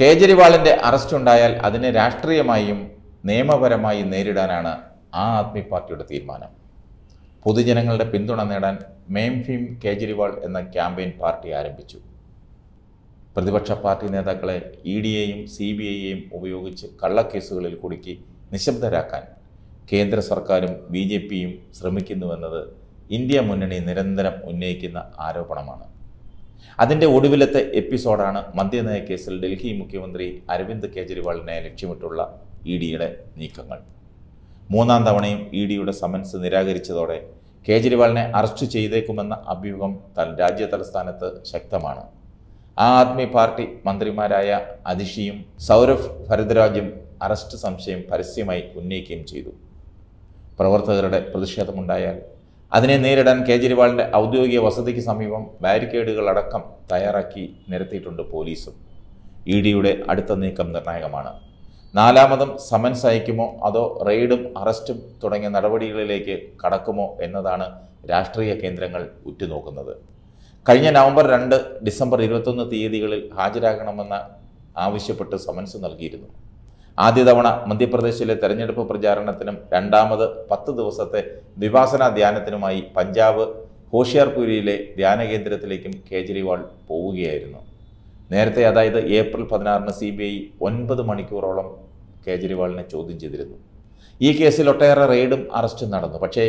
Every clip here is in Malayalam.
കേജ്രിവാളിൻ്റെ അറസ്റ്റ് ഉണ്ടായാൽ അതിനെ രാഷ്ട്രീയമായും നിയമപരമായും നേരിടാനാണ് ആ ആദ്മി പാർട്ടിയുടെ തീരുമാനം പൊതുജനങ്ങളുടെ പിന്തുണ നേടാൻ മേം ഫീം കേജ്രിവാൾ എന്ന ക്യാമ്പയിൻ പാർട്ടി ആരംഭിച്ചു പ്രതിപക്ഷ പാർട്ടി നേതാക്കളെ ഇ ഡിയെയും സി ബി ഐയെയും ഉപയോഗിച്ച് കള്ളക്കേസുകളിൽ കുടുക്കി നിശബ്ദരാക്കാൻ കേന്ദ്ര സർക്കാരും ബി ജെ പിയും ശ്രമിക്കുന്നുവെന്നത് ഇന്ത്യ മുന്നണി നിരന്തരം ഉന്നയിക്കുന്ന ആരോപണമാണ് അതിൻ്റെ ഒടുവിലത്തെ എപ്പിസോഡാണ് മദ്യനയ കേസിൽ ഡൽഹി മുഖ്യമന്ത്രി അരവിന്ദ് കെജ്രിവാളിനെ ലക്ഷ്യമിട്ടുള്ള ഇ ഡിയുടെ നീക്കങ്ങൾ മൂന്നാം തവണയും ഇ ഡിയുടെ സമൻസ് നിരാകരിച്ചതോടെ കേജ്രിവാളിനെ അറസ്റ്റ് ചെയ്തേക്കുമെന്ന അഭ്യൂഹം രാജ്യ തലസ്ഥാനത്ത് ശക്തമാണ് ആ ആദ്മി പാർട്ടി മന്ത്രിമാരായ അതിഷിയും സൗരഭ് ഭരദ്രാജും അറസ്റ്റ് സംശയം പരസ്യമായി ഉന്നയിക്കുകയും ചെയ്തു പ്രവർത്തകരുടെ പ്രതിഷേധമുണ്ടായാൽ അതിനെ നേരിടാൻ കേജ്രിവാളിൻ്റെ ഔദ്യോഗിക വസതിക്ക് സമീപം ബാരിക്കേഡുകളടക്കം തയ്യാറാക്കി നിരത്തിയിട്ടുണ്ട് പോലീസും ഇ ഡിയുടെ അടുത്ത നീക്കം നിർണായകമാണ് നാലാമതും സമൻസ് അയക്കുമോ അതോ റെയ്ഡും അറസ്റ്റും തുടങ്ങിയ നടപടികളിലേക്ക് കടക്കുമോ എന്നതാണ് രാഷ്ട്രീയ കേന്ദ്രങ്ങൾ ഉറ്റുനോക്കുന്നത് കഴിഞ്ഞ നവംബർ രണ്ട് ഡിസംബർ ഇരുപത്തൊന്ന് തീയതികളിൽ ഹാജരാകണമെന്ന് ആവശ്യപ്പെട്ട് സമൻസ് നൽകിയിരുന്നു ആദ്യ തവണ മധ്യപ്രദേശിലെ തെരഞ്ഞെടുപ്പ് പ്രചാരണത്തിനും രണ്ടാമത് പത്ത് ദിവസത്തെ വിവാസന ധ്യാനത്തിനുമായി പഞ്ചാബ് ഹോഷിയാർപൂരിയിലെ ധ്യാന കേന്ദ്രത്തിലേക്കും കേജ്രിവാൾ പോവുകയായിരുന്നു നേരത്തെ അതായത് ഏപ്രിൽ പതിനാറിന് സി ബി ഐ ഒൻപത് മണിക്കൂറോളം കേജ്രിവാളിനെ ചോദ്യം ചെയ്തിരുന്നു ഈ കേസിൽ ഒട്ടേറെ റെയ്ഡും അറസ്റ്റും നടന്നു പക്ഷേ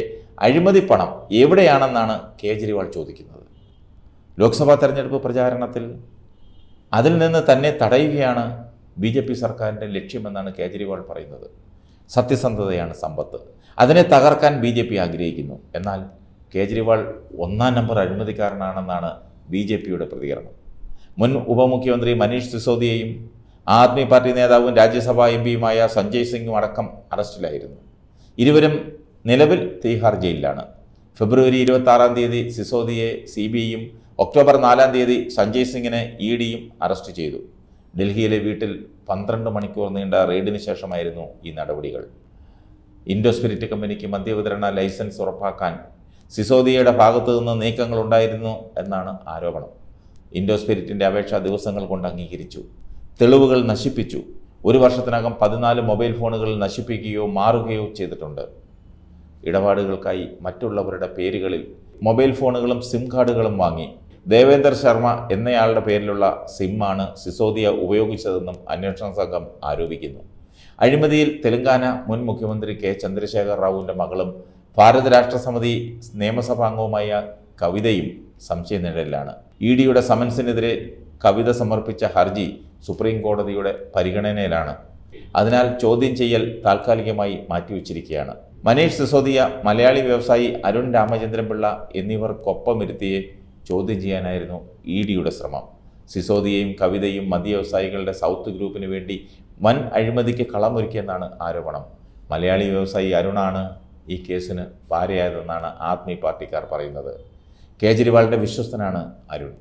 അഴിമതി പണം എവിടെയാണെന്നാണ് കേജ്രിവാൾ ചോദിക്കുന്നത് ലോക്സഭാ തെരഞ്ഞെടുപ്പ് പ്രചാരണത്തിൽ അതിൽ നിന്ന് തന്നെ തടയുകയാണ് ബി ജെ പി സർക്കാരിൻ്റെ ലക്ഷ്യമെന്നാണ് കേജ്രിവാൾ പറയുന്നത് സത്യസന്ധതയാണ് സമ്പത്ത് അതിനെ തകർക്കാൻ ബി ജെ പി ആഗ്രഹിക്കുന്നു എന്നാൽ കേജ്രിവാൾ ഒന്നാം നമ്പർ അഴിമതിക്കാരനാണെന്നാണ് ബി ജെ പിയുടെ പ്രതികരണം മുൻ ഉപമുഖ്യമന്ത്രി മനീഷ് സിസോദിയയും ആദ്മി പാർട്ടി നേതാവും രാജ്യസഭാ എം പിയുമായ സഞ്ജയ് സിംഗും അടക്കം അറസ്റ്റിലായിരുന്നു ഇരുവരും നിലവിൽ തീഹാർ ജയിലിലാണ് ഫെബ്രുവരി ഇരുപത്താറാം തീയതി സിസോദിയെ സി ബി ഐയും ഒക്ടോബർ നാലാം തീയതി സഞ്ജയ് സിംഗിനെ ഇ ഡിയും അറസ്റ്റ് ചെയ്തു ഡൽഹിയിലെ വീട്ടിൽ പന്ത്രണ്ട് മണിക്കൂർ നീണ്ട റെയ്ഡിന് ശേഷമായിരുന്നു ഈ നടപടികൾ ഇൻഡോസ്പിരിറ്റ് കമ്പനിക്ക് മദ്യവിതരണ ലൈസൻസ് ഉറപ്പാക്കാൻ സിസോദിയയുടെ ഭാഗത്തു നിന്ന് നീക്കങ്ങൾ ഉണ്ടായിരുന്നു എന്നാണ് ആരോപണം ഇൻഡോസ്പിരിറ്റിൻ്റെ അപേക്ഷ ദിവസങ്ങൾ കൊണ്ട് അംഗീകരിച്ചു തെളിവുകൾ നശിപ്പിച്ചു ഒരു വർഷത്തിനകം പതിനാല് മൊബൈൽ ഫോണുകൾ നശിപ്പിക്കുകയോ മാറുകയോ ചെയ്തിട്ടുണ്ട് ഇടപാടുകൾക്കായി മറ്റുള്ളവരുടെ പേരുകളിൽ മൊബൈൽ ഫോണുകളും സിം കാർഡുകളും വാങ്ങി ദേവേന്ദർ ശർമ്മ എന്നയാളുടെ പേരിലുള്ള സിമ്മാണ് സിസോദിയ ഉപയോഗിച്ചതെന്നും അന്വേഷണ സംഘം ആരോപിക്കുന്നു അഴിമതിയിൽ തെലങ്കാന മുൻ മുഖ്യമന്ത്രി കെ ചന്ദ്രശേഖർ റാവുവിൻ്റെ മകളും ഭാരത രാഷ്ട്രസമിതി നിയമസഭാംഗവുമായ കവിതയും സംശയ നിഴലിലാണ് ഇ ഡിയുടെ സമൻസിനെതിരെ കവിത സമർപ്പിച്ച ഹർജി സുപ്രീം കോടതിയുടെ പരിഗണനയിലാണ് അതിനാൽ ചോദ്യം ചെയ്യൽ താൽക്കാലികമായി മാറ്റിവെച്ചിരിക്കുകയാണ് മനീഷ് സിസോദിയ മലയാളി വ്യവസായി അരുൺ രാമചന്ദ്രൻ പിള്ള എന്നിവർക്കൊപ്പമിരുത്തിയേ ചോദ്യം ചെയ്യാനായിരുന്നു ഇ ഡിയുടെ ശ്രമം സിസോദിയയും കവിതയും മദ്യ വ്യവസായികളുടെ സൗത്ത് ഗ്രൂപ്പിന് വേണ്ടി വൻ അഴിമതിക്ക് കളമൊരുക്കിയെന്നാണ് ആരോപണം മലയാളി വ്യവസായി അരുണാണ് ഈ കേസിന് ഭാര്യയായതെന്നാണ് ആദ്മി പാർട്ടിക്കാർ പറയുന്നത് കേജ്രിവാളിൻ്റെ വിശ്വസ്തനാണ് അരുൺ